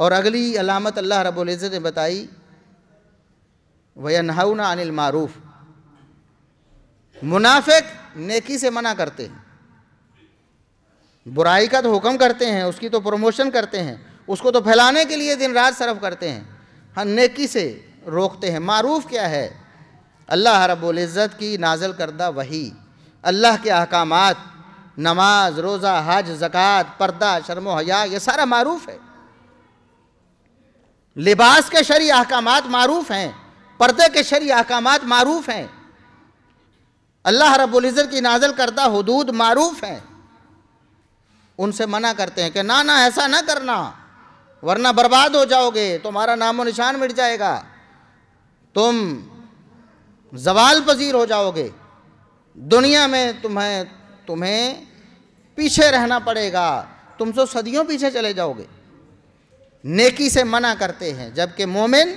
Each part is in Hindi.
और अगली अलामत अल्लाह रब्ज़त ने बताई वनहाउना अनिल मारूफ मुनाफिक नेकी से मना करते हैं बुराई का तो हुक्म करते हैं उसकी तो प्रमोशन करते हैं उसको तो फैलाने के लिए दिन रात सरफ करते हैं हाँ नेकी से रोकते हैं मारूफ क्या है अल्लाह रब्ज़त की नाजल करदा वही अल्लाह के अहकाम नमाज रोज़ा हज जक़ात पर्दा शर्म हया ये सारा मारूफ है लिबास के शरी अहकाम मरूफ़ हैं पर्दे के शरी अहकाम मरूफ़ हैं अल्लाह रब्ज़त की नाजल करदा हदूद मरूफ़ हैं उनसे मना करते हैं कि ना ना ऐसा ना करना वरना बर्बाद हो जाओगे तुम्हारा नामो निशान मिट जाएगा तुम जवाल पजीर हो जाओगे दुनिया में तुम्हें तुम्हें पीछे रहना पड़ेगा तुम सो सदियों पीछे चले जाओगे नेकी से मना करते हैं जबकि मोमिन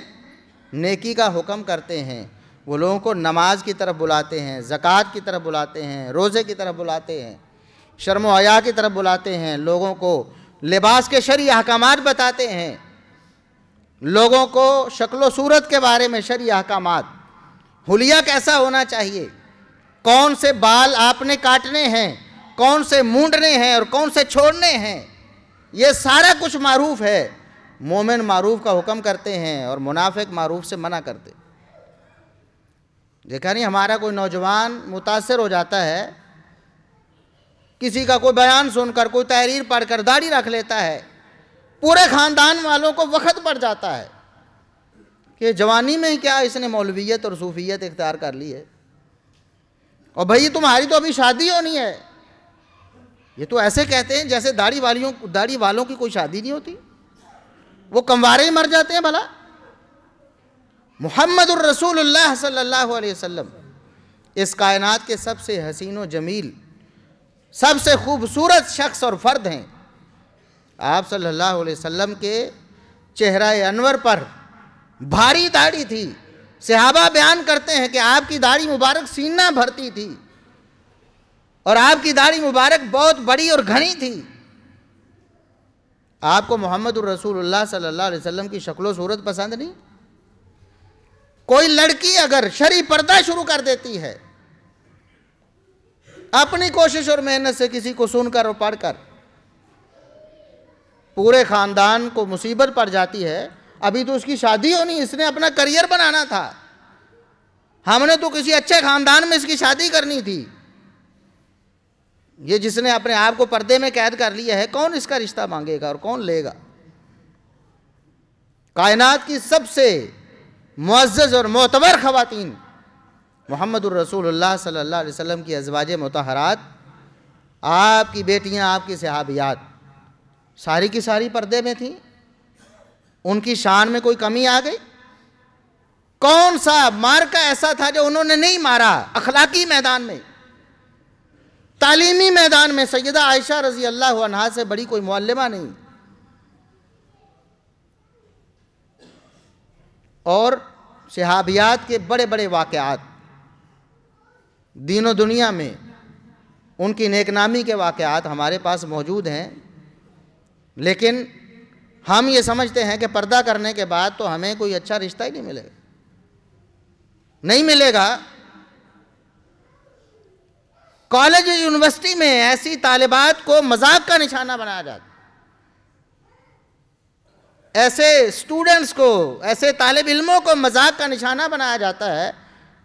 नेकी का हुक्म करते हैं वो लोगों को नमाज की तरफ बुलाते हैं ज़क़़त की तरफ बुलाते हैं रोज़े की तरफ बुलाते हैं शर्म हया की तरफ बुलाते हैं लोगों को लिबास के शरी अहकाम बताते हैं लोगों को शक्ल सूरत के बारे में शरी अहकाम हुलिया कैसा होना चाहिए कौन से बाल आपने काटने हैं कौन से मूंडने हैं और कौन से छोड़ने हैं ये सारा कुछ मरूफ है मोमिन मारूफ का हुक्म करते हैं और मुनाफिक मारूफ से मना करते देखा नहीं हमारा कोई नौजवान मुतासर हो जाता है किसी का कोई बयान सुनकर कोई तहरीर पढ़कर दाढ़ी रख लेता है पूरे ख़ानदान वालों को वक्त पड़ जाता है कि जवानी में क्या इसने मौलवीत और सूफियत इख्तियार कर ली है और भाई तुम्हारी तो अभी शादी होनी है ये तो ऐसे कहते हैं जैसे दाढ़ी वालियों दाढ़ी वालों की कोई शादी नहीं होती वो कमवारे ही मर जाते हैं भला मोहम्मद रसूलुल्लाह सल्लल्लाहु अलैहि वसल्लम इस कायनात के सबसे हसीन जमील सबसे खूबसूरत शख्स और फ़र्द हैं आप सल्लल्लाहु अलैहि वसल्लम के चेहरा अनवर पर भारी दाढ़ी थी सहाबा बयान करते हैं कि आपकी दाढ़ी मुबारक सीना भरती थी और आपकी दाढ़ी मुबारक बहुत बड़ी और घनी थी आपको मोहम्मद रसूलुल्लाह सल्लल्लाहु अलैहि वसल्लम की शक्लो सूरत पसंद नहीं कोई लड़की अगर शरी पर्दा शुरू कर देती है अपनी कोशिश और मेहनत से किसी को सुनकर और पढ़कर पूरे खानदान को मुसीबत पड़ जाती है अभी तो उसकी शादी होनी इसने अपना करियर बनाना था हमने तो किसी अच्छे खानदान में इसकी शादी करनी थी ये जिसने अपने आप को पर्दे में कैद कर लिया है कौन इसका रिश्ता मांगेगा और कौन लेगा कायनात की सबसे मुआज़ और मोतबर ख़वान मोहम्मद रसूलुल्लाह सल्लल्लाहु अलैहि वसल्लम की अजवाज मतहरात आपकी बेटियां आपकी सहाबियात सारी की सारी पर्दे में थीं उनकी शान में कोई कमी आ गई कौन सा मार का ऐसा था जो उन्होंने नहीं मारा अखलाकी मैदान में तालीमी मैदान में सैदा आयशा रजी अल्लाह अनहा से बड़ी कोई मल्लमा नहीं और शहाबियात के बड़े बड़े वाक़ात दीनों दुनिया में उनकी नेकनामी के वाक़ात हमारे पास मौजूद हैं लेकिन हम ये समझते हैं कि पर्दा करने के बाद तो हमें कोई अच्छा रिश्ता ही नहीं मिलेगा नहीं मिलेगा कॉलेज यूनिवर्सिटी में ऐसी तालिबात को मजाक का निशाना बनाया जाता ऐसे स्टूडेंट्स को ऐसे तालब इलमों को मजाक का निशाना बनाया जाता है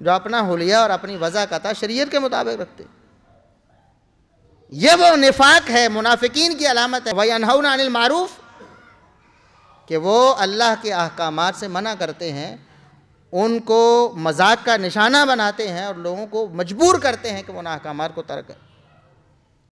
जो अपना हलिया और अपनी वजह था शरीयत के मुताबिक रखते ये वो निफाक है मुनाफिकीन की अलामत है वही अनहन अनिल मारूफ कि वो अल्लाह के अहकाम से मना करते हैं उनको मजाक का निशाना बनाते हैं और लोगों को मजबूर करते हैं कि वो नाहकामार को तर्क करें